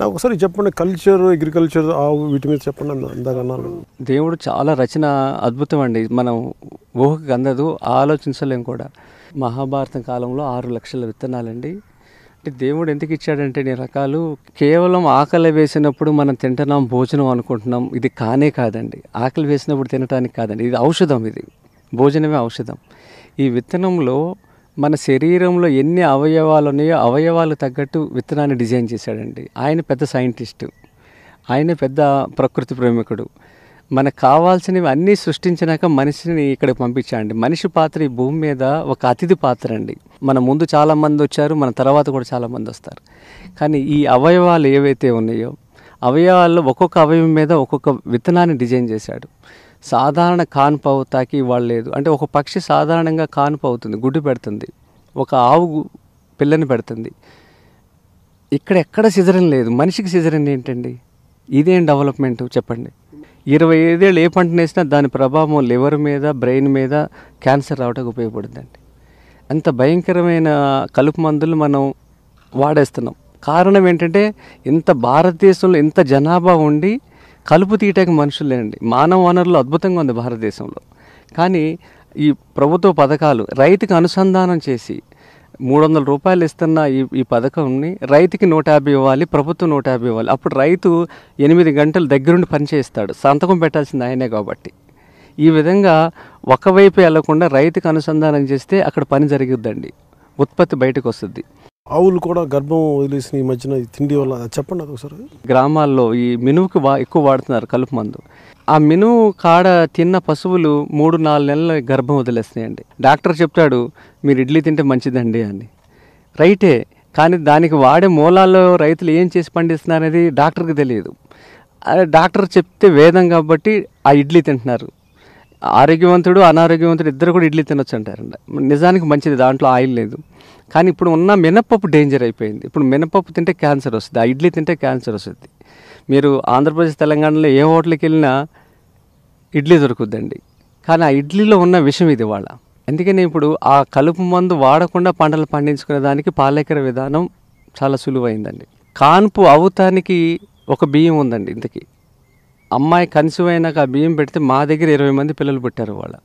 నాకు ఒకసారి చెప్పండి కల్చర్ అగ్రికల్చర్ ఆవు వీటి మీద చెప్పండి అందాకన్నాను దేవుడు చాలా రచన అద్భుతం అండి మనం ఊహకు అందదు ఆలోచించలేం కూడా మహాభారతం కాలంలో ఆరు లక్షల విత్తనాలండి అంటే దేవుడు ఎందుకు ఇచ్చాడంటే నేను రకాలు కేవలం ఆకలి వేసినప్పుడు మనం తింటున్నాం భోజనం అనుకుంటున్నాం ఇది కానే కాదండి ఆకలి వేసినప్పుడు తినటానికి కాదండి ఇది ఔషధం ఇది భోజనమే ఔషధం ఈ విత్తనంలో మన శరీరంలో ఎన్ని అవయవాలు ఉన్నాయో అవయవాలు తగ్గట్టు విత్తనాన్ని డిజైన్ చేశాడండి ఆయన పెద్ద సైంటిస్టు ఆయన పెద్ద ప్రకృతి ప్రేమికుడు మనకు కావాల్సినవి అన్నీ సృష్టించినాక మనిషిని ఇక్కడికి పంపించాడండి మనిషి పాత్ర ఈ భూమి మీద ఒక అతిథి పాత్ర అండి మన ముందు చాలామంది వచ్చారు మన తర్వాత కూడా చాలామంది వస్తారు కానీ ఈ అవయవాలు ఏవైతే ఉన్నాయో అవయవాల్లో ఒక్కొక్క అవయవం మీద ఒక్కొక్క విత్తనాన్ని డిజైన్ చేశాడు సాధారణ కాన్పు అవుతాకి ఇవ్వాలి లేదు అంటే ఒక పక్షి సాధారణంగా కాన్పు అవుతుంది గుడ్డు పెడుతుంది ఒక ఆవు పిల్లని పెడుతుంది ఇక్కడ ఎక్కడ సిజరన్ లేదు మనిషికి సిజరన్ ఏంటండి ఇదేం డెవలప్మెంట్ చెప్పండి ఇరవై ఐదేళ్ళు ఏ పంట వేసినా దాని ప్రభావం లివర్ మీద బ్రెయిన్ మీద క్యాన్సర్ రావడానికి ఉపయోగపడుతుందండి అంత భయంకరమైన కలుపు మందులు మనం వాడేస్తున్నాం కారణం ఏంటంటే ఇంత భారతదేశంలో ఇంత జనాభా ఉండి కలుపు తీయటానికి మనుషులు లేనండి మానవ వనరులు అద్భుతంగా ఉంది భారతదేశంలో కానీ ఈ ప్రభుత్వ పథకాలు రైతుకు అనుసంధానం చేసి మూడు వందల రూపాయలు ఇస్తున్న ఈ ఈ పథకంని రైతుకి నూట యాభై ఇవ్వాలి ప్రభుత్వం నూట యాభై ఇవ్వాలి అప్పుడు రైతు ఎనిమిది గంటలు దగ్గరుండి పనిచేస్తాడు సంతకం పెట్టాల్సింది ఆయనే కాబట్టి ఈ విధంగా ఒకవైపు వెళ్లకుండా రైతుకు అనుసంధానం చేస్తే అక్కడ పని జరుగుద్దండి ఉత్పత్తి బయటకు వస్తుంది ఆవులు కూడా గర్భం వదిలేసిన ఈ మధ్యన తిండి వల్ల చెప్పండి అది ఒకసారి గ్రామాల్లో ఈ మినువుకి ఎక్కువ వాడుతున్నారు కలుపు మందు ఆ మినువు కాడ తిన్న పశువులు మూడు నాలుగు నెలల గర్భం వదిలేస్తాయండి డాక్టర్ చెప్తాడు మీరు ఇడ్లీ తింటే మంచిదండి అని రైటే కానీ దానికి వాడే మూలాల్లో రైతులు ఏం చేసి పండిస్తున్నారు అనేది డాక్టర్కి తెలియదు డాక్టర్ చెప్తే వేదం కాబట్టి ఆ ఇడ్లీ తింటున్నారు ఆరోగ్యవంతుడు అనారోగ్యవంతుడు ఇద్దరు కూడా ఇడ్లీ తినొచ్చు అంటారండి నిజానికి మంచిది దాంట్లో ఆయిల్ లేదు కానీ ఇప్పుడు ఉన్న మినప్పప్పు డేంజర్ అయిపోయింది ఇప్పుడు మినప్పప్పు తింటే క్యాన్సర్ వస్తుంది ఆ ఇడ్లీ తింటే క్యాన్సర్ వస్తుంది మీరు ఆంధ్రప్రదేశ్ తెలంగాణలో ఏ హోటల్కి వెళ్ళినా ఇడ్లీ దొరుకుద్దండి కానీ ఆ ఇడ్లీలో ఉన్న విషయం ఇది వాళ్ళ అందుకని ఇప్పుడు ఆ కలుపు మందు వాడకుండా పంటలు పండించుకునే దానికి పాలేకర విధానం చాలా సులువైందండి కాన్పు అవుతానికి ఒక బియ్యం ఉందండి ఇంతకీ అమ్మాయి కన్సీవ్ అయినాక ఆ బియ్యం పెడితే మా దగ్గర ఇరవై మంది పిల్లలు పుట్టారు వాళ్ళ